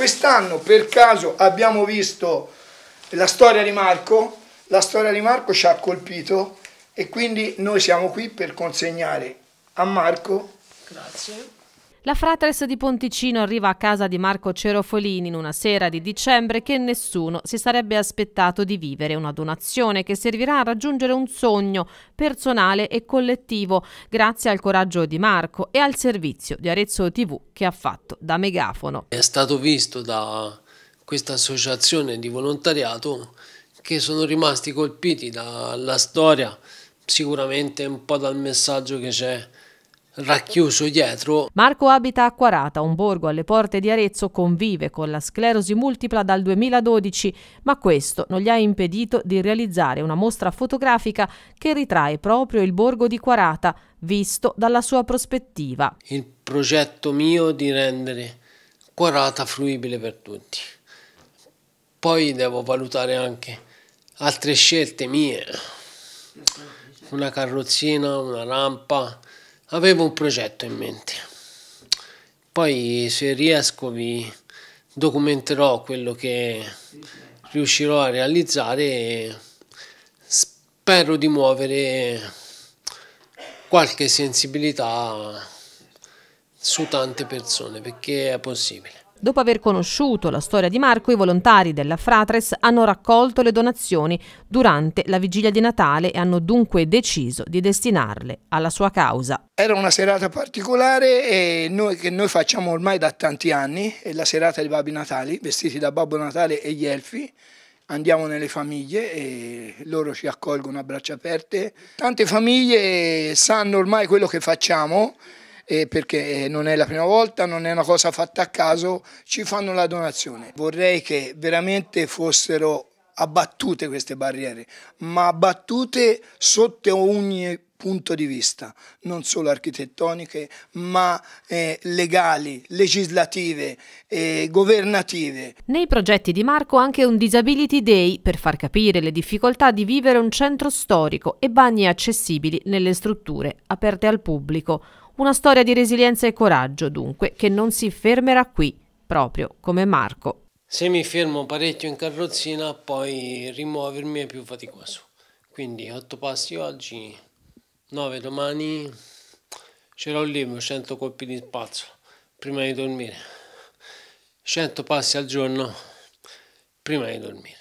Quest'anno per caso abbiamo visto la storia di Marco, la storia di Marco ci ha colpito e quindi noi siamo qui per consegnare a Marco Grazie. La fratres di Ponticino arriva a casa di Marco Cerofolini in una sera di dicembre che nessuno si sarebbe aspettato di vivere, una donazione che servirà a raggiungere un sogno personale e collettivo grazie al coraggio di Marco e al servizio di Arezzo TV che ha fatto da megafono. È stato visto da questa associazione di volontariato che sono rimasti colpiti dalla storia, sicuramente un po' dal messaggio che c'è racchiuso dietro. Marco abita a Quarata, un borgo alle porte di Arezzo, convive con la sclerosi multipla dal 2012, ma questo non gli ha impedito di realizzare una mostra fotografica che ritrae proprio il borgo di Quarata, visto dalla sua prospettiva. Il progetto mio di rendere Quarata fruibile per tutti. Poi devo valutare anche altre scelte mie, una carrozzina, una rampa, Avevo un progetto in mente, poi se riesco vi documenterò quello che riuscirò a realizzare e spero di muovere qualche sensibilità su tante persone perché è possibile. Dopo aver conosciuto la storia di Marco, i volontari della Fratres hanno raccolto le donazioni durante la vigilia di Natale e hanno dunque deciso di destinarle alla sua causa. Era una serata particolare noi, che noi facciamo ormai da tanti anni, è la serata di Babbi Natali, vestiti da Babbo Natale e gli elfi. Andiamo nelle famiglie e loro ci accolgono a braccia aperte. Tante famiglie sanno ormai quello che facciamo eh, perché non è la prima volta, non è una cosa fatta a caso, ci fanno la donazione. Vorrei che veramente fossero abbattute queste barriere, ma abbattute sotto ogni punto di vista, non solo architettoniche, ma eh, legali, legislative, eh, governative. Nei progetti di Marco anche un Disability Day per far capire le difficoltà di vivere un centro storico e bagni accessibili nelle strutture aperte al pubblico. Una storia di resilienza e coraggio, dunque, che non si fermerà qui, proprio come Marco. Se mi fermo parecchio in carrozzina, poi rimuovermi è più faticoso. Quindi 8 passi oggi, 9 domani, ce l'ho lì, 100 colpi di spazio prima di dormire. 100 passi al giorno prima di dormire.